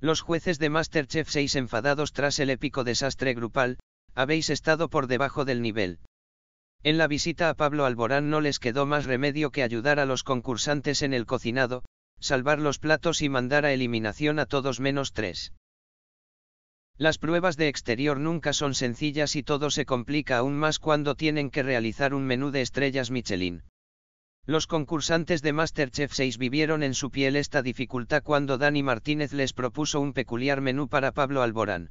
Los jueces de Masterchef 6 enfadados tras el épico desastre grupal, habéis estado por debajo del nivel. En la visita a Pablo Alborán no les quedó más remedio que ayudar a los concursantes en el cocinado, salvar los platos y mandar a eliminación a todos menos tres. Las pruebas de exterior nunca son sencillas y todo se complica aún más cuando tienen que realizar un menú de estrellas Michelin. Los concursantes de Masterchef 6 vivieron en su piel esta dificultad cuando Dani Martínez les propuso un peculiar menú para Pablo Alborán.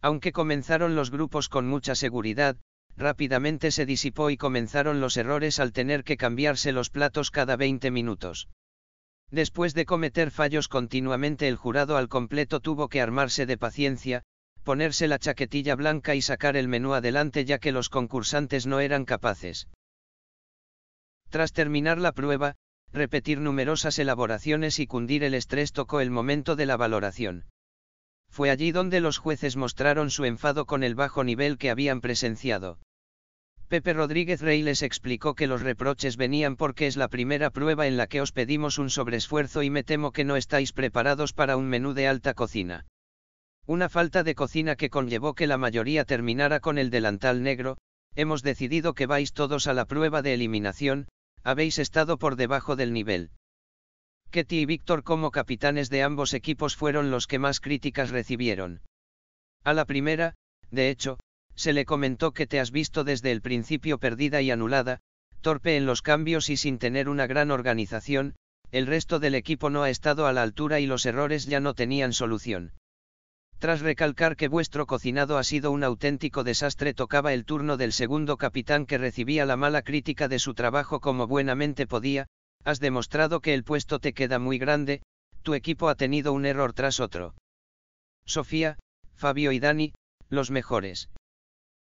Aunque comenzaron los grupos con mucha seguridad, rápidamente se disipó y comenzaron los errores al tener que cambiarse los platos cada 20 minutos. Después de cometer fallos continuamente el jurado al completo tuvo que armarse de paciencia, ponerse la chaquetilla blanca y sacar el menú adelante ya que los concursantes no eran capaces. Tras terminar la prueba, repetir numerosas elaboraciones y cundir el estrés tocó el momento de la valoración. Fue allí donde los jueces mostraron su enfado con el bajo nivel que habían presenciado. Pepe Rodríguez Rey les explicó que los reproches venían porque es la primera prueba en la que os pedimos un sobreesfuerzo y me temo que no estáis preparados para un menú de alta cocina. Una falta de cocina que conllevó que la mayoría terminara con el delantal negro, hemos decidido que vais todos a la prueba de eliminación, habéis estado por debajo del nivel. Ketty y Víctor como capitanes de ambos equipos fueron los que más críticas recibieron. A la primera, de hecho, se le comentó que te has visto desde el principio perdida y anulada, torpe en los cambios y sin tener una gran organización, el resto del equipo no ha estado a la altura y los errores ya no tenían solución. Tras recalcar que vuestro cocinado ha sido un auténtico desastre, tocaba el turno del segundo capitán que recibía la mala crítica de su trabajo como buenamente podía, has demostrado que el puesto te queda muy grande, tu equipo ha tenido un error tras otro. Sofía, Fabio y Dani, los mejores.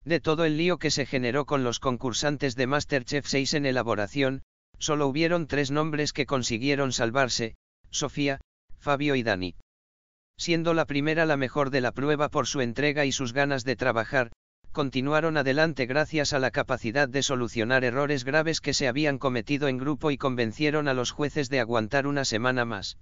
De todo el lío que se generó con los concursantes de Masterchef 6 en elaboración, solo hubieron tres nombres que consiguieron salvarse, Sofía, Fabio y Dani siendo la primera la mejor de la prueba por su entrega y sus ganas de trabajar, continuaron adelante gracias a la capacidad de solucionar errores graves que se habían cometido en grupo y convencieron a los jueces de aguantar una semana más.